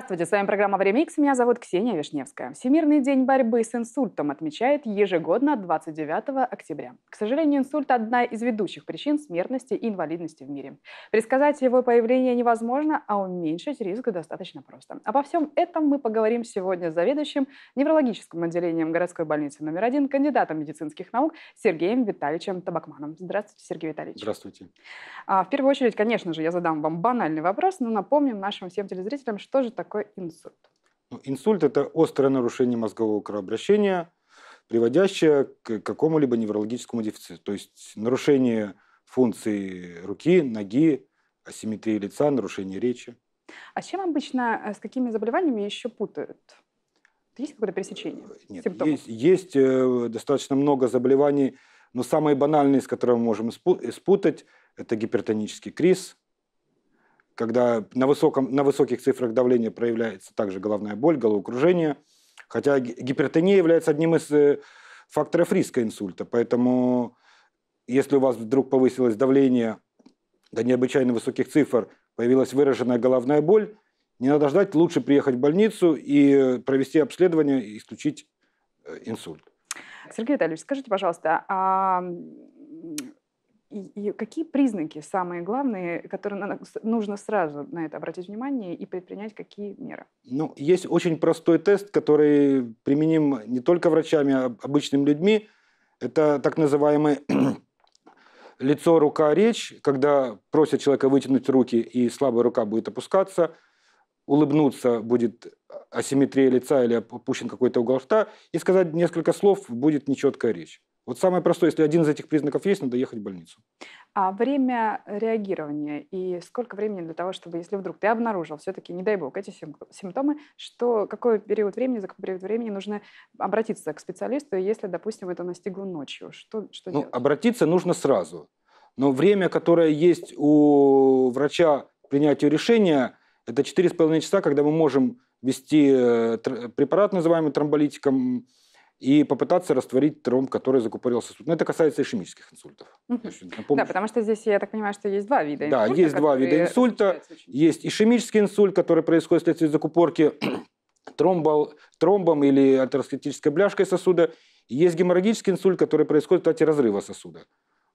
Здравствуйте, с вами программа «Время X. Меня зовут Ксения Вишневская. Всемирный день борьбы с инсультом отмечает ежегодно 29 октября. К сожалению, инсульт – одна из ведущих причин смертности и инвалидности в мире. Предсказать его появление невозможно, а уменьшить риск достаточно просто. Обо всем этом мы поговорим сегодня с заведующим неврологическим отделением городской больницы номер один, кандидатом медицинских наук Сергеем Витальевичем Табакманом. Здравствуйте, Сергей Витальевич. Здравствуйте. А, в первую очередь, конечно же, я задам вам банальный вопрос, но напомним нашим всем телезрителям, что же так такое инсульт? Ну, инсульт – это острое нарушение мозгового кровообращения, приводящее к какому-либо неврологическому дефициту. То есть нарушение функции руки, ноги, асимметрии лица, нарушение речи. А с чем обычно, э, с какими заболеваниями еще путают? Есть какое-то пересечение э, Нет, симптомов? Есть, есть э, достаточно много заболеваний, но самые банальные, с которыми мы можем спутать, это гипертонический криз, когда на, высоком, на высоких цифрах давления проявляется также головная боль, головокружение, хотя гипертония является одним из э, факторов риска инсульта, поэтому если у вас вдруг повысилось давление до необычайно высоких цифр, появилась выраженная головная боль, не надо ждать, лучше приехать в больницу и провести обследование и исключить э, инсульт. Сергей Витальевич, скажите, пожалуйста, а и, какие признаки самые главные, которые нужно сразу на это обратить внимание и предпринять какие меры? Ну, есть очень простой тест, который применим не только врачами, а обычными людьми. Это так называемый лицо, рука, речь, когда просят человека вытянуть руки, и слабая рука будет опускаться, улыбнуться будет асимметрия лица или опущен какой-то угол рта, и сказать несколько слов будет нечеткая речь. Вот самое простое, если один из этих признаков есть, надо ехать в больницу. А время реагирования и сколько времени для того, чтобы, если вдруг ты обнаружил все-таки, не дай бог, эти симптомы, что какой период времени, за какой период времени нужно обратиться к специалисту, если, допустим, это настигло ночью? Что, что ну, делать? Обратиться нужно сразу. Но время, которое есть у врача к принятию решения, это 4,5 часа, когда мы можем вести э, препарат, называемый тромболитиком, и попытаться растворить тромб, который закупорился. Но ну, это касается ишемических инсультов. Угу. да, потому что здесь, я так понимаю, что есть два вида инсульта. Да, есть два вида инсульта. Есть ишемический инсульт, который происходит вследствие закупорки тромбол, тромбом или атеросклеротической бляшкой сосуда. И есть геморрагический инсульт, который происходит в результате разрыва сосуда.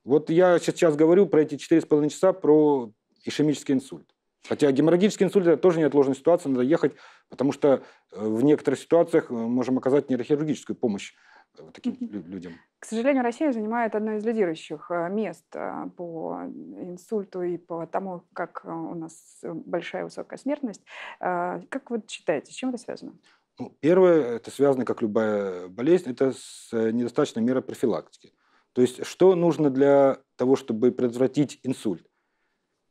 Вот я сейчас говорю про эти 4,5 часа про ишемический инсульт. Хотя геморрагический инсульт – это тоже неотложная ситуация, надо ехать, потому что э, в некоторых ситуациях э, можем оказать нейрохирургическую помощь э, таким людям. К сожалению, Россия занимает одно из лидирующих мест по инсульту и по тому, как у нас большая высокая смертность. Как вы считаете, с чем это связано? Ну, первое, это связано, как любая болезнь, это с недостаточной мерой профилактики. То есть, что нужно для того, чтобы предотвратить инсульт?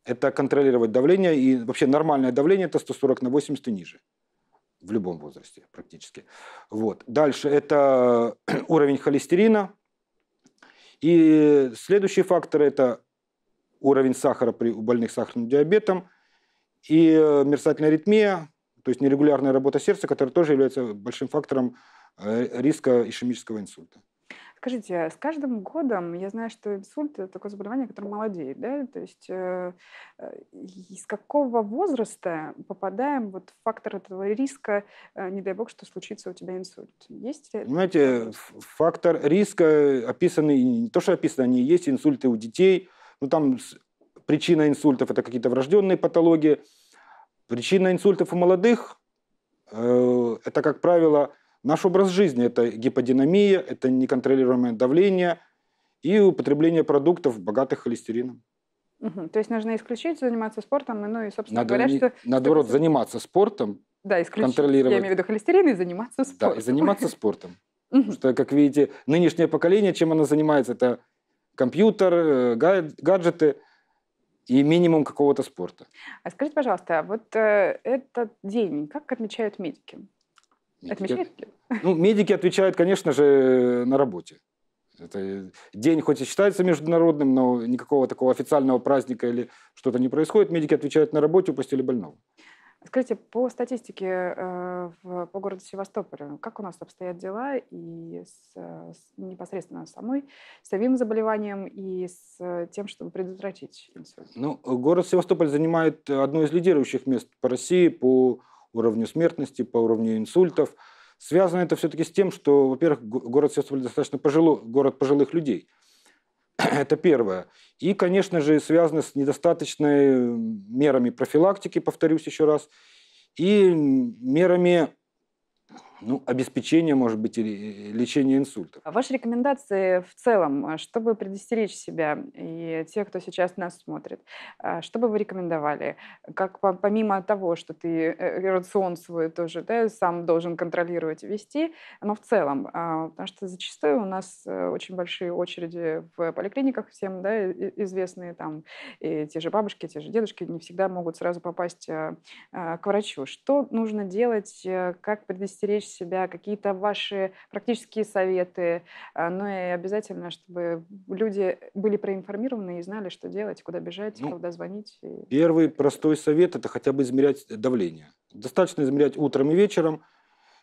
это контролировать давление, и вообще нормальное давление это 140 на 80 и ниже в любом возрасте практически. Вот. Дальше это уровень холестерина. И следующий фактор – это уровень сахара при, у больных сахарным диабетом и э, мерцательная аритмия, то есть нерегулярная работа сердца, которая тоже является большим фактором э, риска ишемического инсульта. Скажите, а с каждым годом я знаю, что инсульт – это такое заболевание, которое молодеет, да? То есть э, э, из какого возраста попадаем вот в фактор этого риска, э, не дай бог, что случится у тебя инсульт? Есть ли Понимаете, фактор риска описанный, не то, что описано, они есть, инсульты у детей, ну там причина инсультов – это какие-то врожденные патологии. Причина инсультов у молодых э, – это, как правило, Наш образ жизни – это гиподинамия, это неконтролируемое давление и употребление продуктов, богатых холестерином. Угу. То есть нужно исключить заниматься спортом, ну и, собственно надо говоря, не, что... Наоборот, заниматься спортом, да, исключить, контролировать... я имею в виду холестерин, и заниматься спортом. Да, и заниматься спортом. Потому что, как видите, нынешнее поколение, чем оно занимается, это компьютер, э, гаджеты и минимум какого-то спорта. А скажите, пожалуйста, а вот э, этот день, как отмечают медики? Медики, Отмечают Ну, медики отвечают, конечно же, на работе. Это день хоть и считается международным, но никакого такого официального праздника или что-то не происходит. Медики отвечают на работе, у постели больного. Скажите, по статистике э, в, по городу Севастополю, как у нас обстоят дела и с, с непосредственно самой самим заболеванием и с э, тем, чтобы предотвратить инсульт? Ну, город Севастополь занимает одно из лидирующих мест по России по уровню смертности, по уровню инсультов. Связано это все-таки с тем, что, во-первых, город Севастополь достаточно пожилой город пожилых людей. Это первое. И, конечно же, связано с недостаточными мерами профилактики, повторюсь еще раз, и мерами ну, обеспечение, может быть, или э, лечение инсультов. А ваши рекомендации в целом, э, чтобы предостеречь себя и тех, кто сейчас нас смотрит, а что бы вы рекомендовали? Как помимо того, что ты э, рацион свой тоже да, сам должен контролировать и вести, но в целом, а, потому что зачастую у нас очень большие очереди в поликлиниках всем да, известные, там, и те же бабушки, те же дедушки не всегда могут сразу попасть к врачу. Что нужно делать, как предостеречь себя, какие-то ваши практические советы, а, но и обязательно, чтобы люди были проинформированы и знали, что делать, куда бежать, ну, куда звонить. Первый простой совет – это хотя бы измерять давление. Достаточно измерять утром и вечером.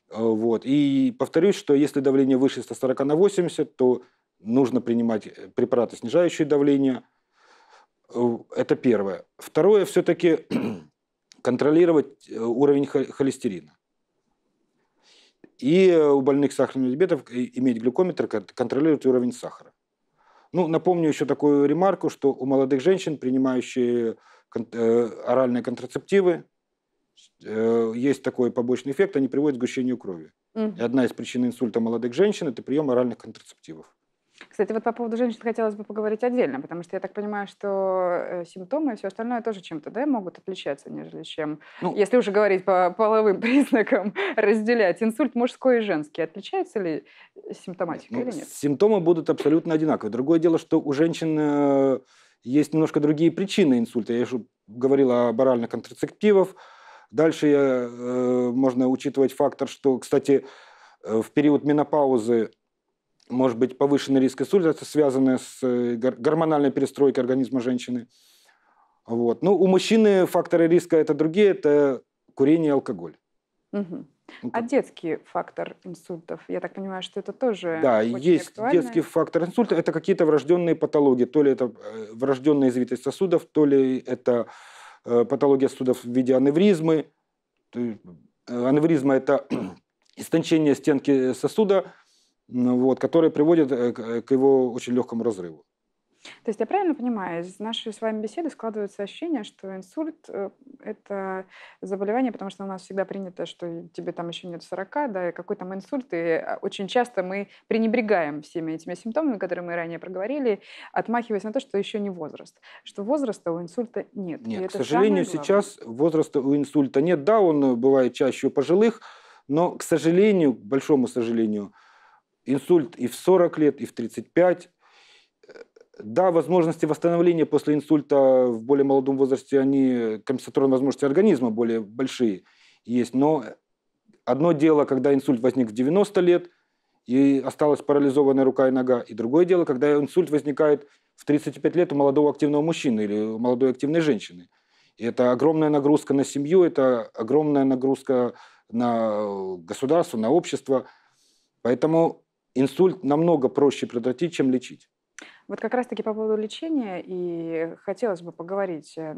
Э, вот. И повторюсь, что если давление выше 140 на 80, то нужно принимать э, препараты, снижающие давление. Э, это первое. Второе, все-таки контролировать уровень холестерина. И э, у больных сахарным диабетом э, иметь глюкометр контролирует уровень сахара. Ну, напомню еще такую ремарку, что у молодых женщин, принимающие э, оральные контрацептивы, есть такой побочный эффект, они приводят к сгущению крови. Угу. И одна из причин инсульта молодых женщин – это прием оральных контрацептивов. Кстати, вот по поводу женщин хотелось бы поговорить отдельно, потому что я так понимаю, что э, симптомы и все остальное тоже чем-то да, могут отличаться, нежели чем, ну, если уже говорить по половым признакам, разделять. Инсульт мужской и женский. Отличается ли э, симптоматика ну, или нет? Симптомы будут абсолютно одинаковые. Другое дело, что у женщин э, есть немножко другие причины инсульта. Я уже говорила об оральных контрацептивах. Дальше можно учитывать фактор, что, кстати, в период менопаузы может быть повышенный риск инсульта, это связанный с э, гормональной перестройкой организма женщины. Вот. Ну, у мужчины факторы риска это другие, это курение и алкоголь. Угу. Ну, а детский фактор инсультов, я так понимаю, что это тоже Да, есть актуально. детский фактор инсульта, это какие-то врожденные патологии, то ли это э, врожденная извитость сосудов, то ли это э, патология сосудов в виде аневризмы. Аневризма – это истончение стенки сосуда, ну вот, которые приводят э, э, к его очень легкому разрыву. То есть я правильно понимаю, из нашей с вами беседы складывается ощущение, что инсульт э, – это заболевание, потому что у нас всегда принято, что тебе там еще нет 40, да, и какой там инсульт, и очень часто мы пренебрегаем всеми этими симптомами, которые мы ранее проговорили, отмахиваясь на то, что еще не возраст, что возраста у инсульта нет. Нет, и к сожалению, сейчас возраста у инсульта нет. Да, он бывает чаще у пожилых, но, к сожалению, к большому сожалению, Инсульт и в 40 лет, и в 35. Да, возможности восстановления после инсульта в более молодом возрасте, они, компенсаторные возможности организма более большие есть. Но одно дело, когда инсульт возник в 90 лет, и осталась парализованная рука и нога. И другое дело, когда инсульт возникает в 35 лет у молодого активного мужчины или у молодой активной женщины. И это огромная нагрузка на семью, это огромная нагрузка на государство, на общество. Поэтому инсульт намного проще предотвратить, чем лечить. Вот как раз-таки по поводу лечения и хотелось бы поговорить, э,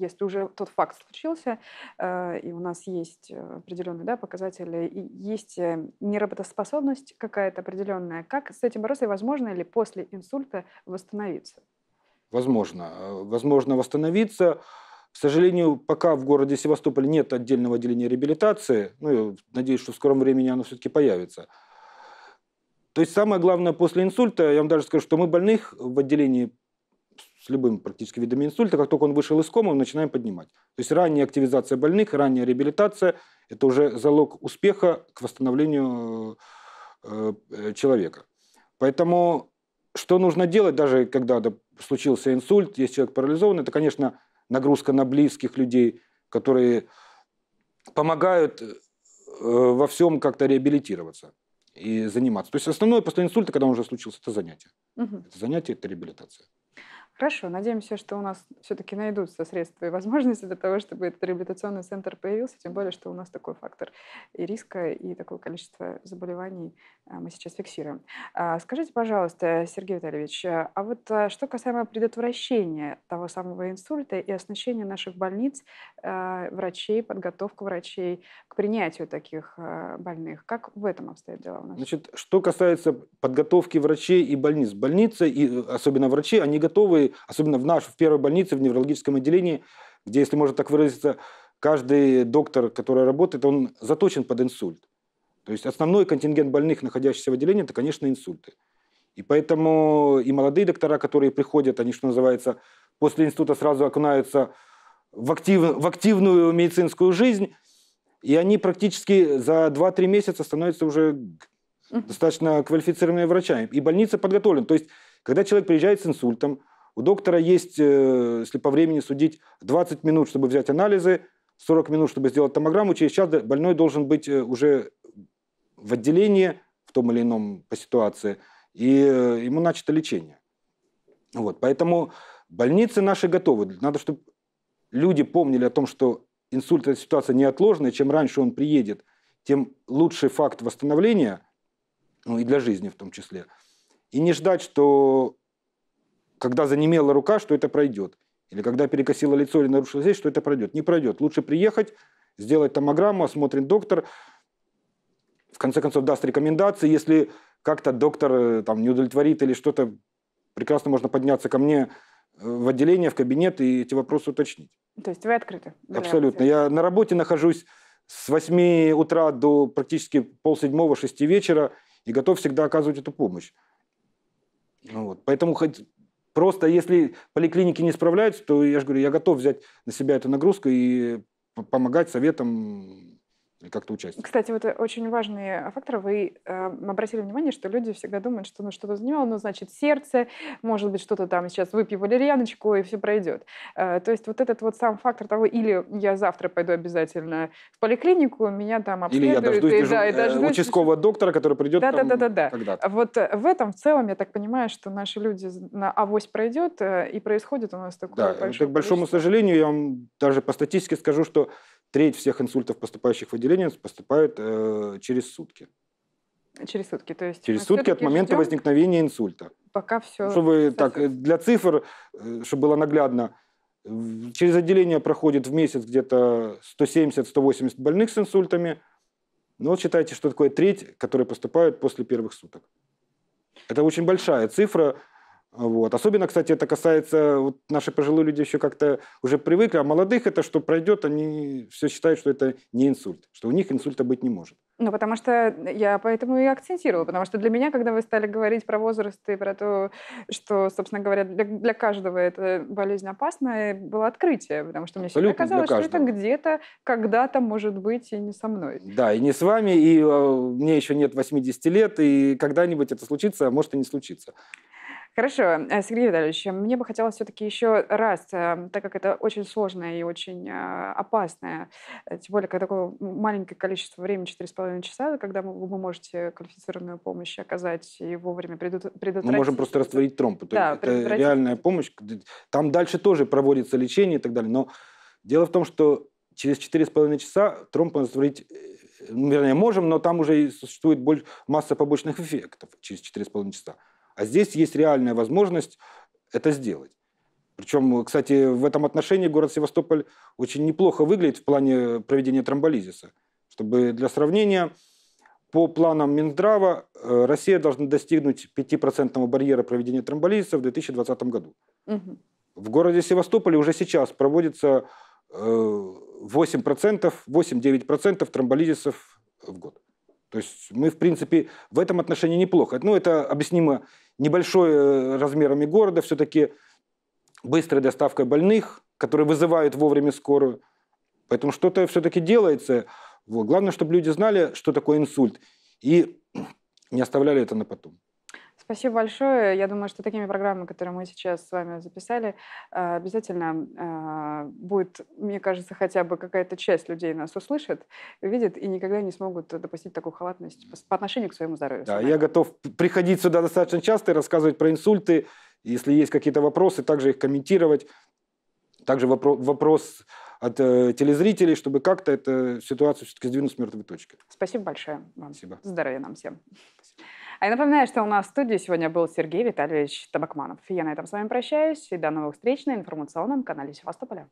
если уже тот факт случился, э, и у нас есть э, определенные да, показатели, и есть неработоспособность какая-то определенная, как с этим бороться и возможно ли после инсульта восстановиться? Возможно. Возможно восстановиться. К сожалению, пока в городе Севастополь нет отдельного отделения реабилитации, ну, я надеюсь, что в скором времени оно все-таки появится – то есть самое главное после инсульта, я вам даже скажу, что мы больных в отделении с любым практически видом инсульта, как только он вышел из комы, мы начинаем поднимать. То есть ранняя активизация больных, ранняя реабилитация – это уже залог успеха к восстановлению э, э, человека. Поэтому что нужно делать, даже когда случился инсульт, есть человек парализован, это, конечно, нагрузка на близких людей, которые помогают э, во всем как-то реабилитироваться и заниматься. То есть основное после инсульта, когда он уже случился, это занятие. Угу. Это занятие, это реабилитация. Хорошо, надеемся, что у нас все-таки найдутся средства и возможности для того, чтобы этот реабилитационный центр появился, тем более, что у нас такой фактор и риска, и такое количество заболеваний а, мы сейчас фиксируем. А, скажите, пожалуйста, Сергей Витальевич, а, а вот что касаемо предотвращения того самого инсульта и оснащения наших больниц, врачей, подготовка врачей к принятию таких больных, как в этом обстоят дела у нас? Значит, что касается подготовки врачей и больниц. Больницы, и особенно врачи, они готовы, особенно в нашей, в первой больнице, в неврологическом отделении, где, если можно так выразиться, каждый доктор, который работает, он заточен под инсульт. То есть основной контингент больных, находящихся в отделении, это, конечно, инсульты. И поэтому и молодые доктора, которые приходят, они, что называется, после института сразу окунаются в, актив, в активную медицинскую жизнь, и они практически за 2-3 месяца становятся уже достаточно квалифицированными врачами. И больница подготовлена. То есть, когда человек приезжает с инсультом, у доктора есть, э, если по времени судить, 20 минут, чтобы взять анализы, 40 минут, чтобы сделать томограмму, через час больной должен быть э, уже в отделении в том или ином по ситуации, и э, ему начато лечение. Вот, поэтому больницы наши готовы. Надо, чтобы люди помнили о том, что инсульт – это ситуация неотложная, чем раньше он приедет, тем лучший факт восстановления, ну и для жизни в том числе. И не ждать, что когда занемела рука, что это пройдет. Или когда перекосило лицо или нарушилось здесь, что это пройдет. Не пройдет. Лучше приехать, сделать томограмму, осмотрен доктор – в конце концов даст рекомендации. Если как-то доктор э, там, не удовлетворит или что-то, прекрасно можно подняться ко мне э, в отделение, в кабинет и эти вопросы уточнить. То есть вы открыты? Абсолютно. Я на работе нахожусь с 8 утра до практически полседьмого, шести вечера и готов всегда оказывать эту помощь. Ну вот. Поэтому хоть просто если поликлиники не справляются, то я же говорю, я готов взять на себя эту нагрузку и помогать советам как-то участие. Кстати, вот э, очень важный фактор. Вы э, обратили внимание, что люди всегда думают, что ну что-то заняло, ну значит сердце, может быть что-то там сейчас выпью валерьяночку и все пройдет. Э, то есть вот этот вот сам фактор того, или я завтра пойду обязательно в поликлинику, меня там обследуют. Или я дождусь, и, дежу... да, и э, дождусь... участкового доктора, который придет да, там да, да, да, да. Вот э, в этом в целом, я так понимаю, что наши люди на авось пройдет, и происходит у нас такое да, большое... Да, к большому количество. сожалению, я вам даже по статистике скажу, что треть всех инсультов, поступающих в отделение, поступают э, через сутки. Через сутки, то есть... Через сутки от момента ждем, возникновения инсульта. Пока все... Ну, чтобы, сосед... так, для цифр, э, чтобы было наглядно, через отделение проходит в месяц где-то 170-180 больных с инсультами. Ну вот считайте, что такое треть, которые поступают после первых суток. Это очень большая цифра, вот. Особенно, кстати, это касается, вот наши пожилые люди еще как-то уже привыкли, а молодых это что пройдет, они все считают, что это не инсульт, что у них инсульта быть не может. Ну, потому что я поэтому и акцентировала, потому что для меня, когда вы стали говорить про возраст и про то, что, собственно говоря, для, для каждого эта болезнь опасна, было открытие, потому что мне Абсолютно всегда казалось, что это где-то, когда-то может быть и не со мной. Да, и не с вами, и э, мне еще нет 80 лет, и когда-нибудь это случится, а может и не случится. Хорошо, э, Сергей Витальевич, э, мне бы хотелось все-таки еще раз, э, так как это очень сложное и очень опасное, тем более, когда такое маленькое количество времени, 4,5 часа, когда вы можете квалифицированную помощь оказать и вовремя предотвратить. Мы можем просто растворить тромб. Да, это реальная помощь. Там дальше тоже проводится лечение и так далее. Но дело в том, что через 4,5 часа тромб растворить ну, вернее, можем, но там уже существует масса побочных эффектов через 4,5 часа. А здесь есть реальная возможность это сделать. Причем, кстати, в этом отношении город Севастополь очень неплохо выглядит в плане проведения тромболизиса. Чтобы для сравнения, по планам Минздрава э, Россия должна достигнуть 5% барьера проведения тромболизиса в 2020 году. Угу. В городе Севастополе уже сейчас проводится 8%, э, 8-9% тромболизисов в год. То есть мы, в принципе, в этом отношении неплохо. Ну, это объяснимо небольшой э, размерами города, все-таки быстрая доставка больных, которые вызывают вовремя скорую. Поэтому что-то все-таки делается. Вот. Главное, чтобы люди знали, что такое инсульт, и не оставляли это на потом. Спасибо большое. Я думаю, что такими программами, которые мы сейчас с вами записали, а, обязательно а, будет, мне кажется, хотя бы какая-то часть людей нас услышит, видит и никогда не смогут допустить такую халатность по отношению к своему здоровью. Да, я готов приходить сюда достаточно часто и рассказывать про инсульты, если есть какие-то вопросы, также их комментировать. Также вопрос, от э, телезрителей, чтобы как-то эту ситуацию все-таки сдвинуть с мертвой точки. Спасибо большое вам. Спасибо. Здоровья нам всем. Спасибо. А я напоминаю, что у нас в студии сегодня был Сергей Витальевич Табакманов. Я на этом с вами прощаюсь и до новых встреч на информационном канале Севастополя.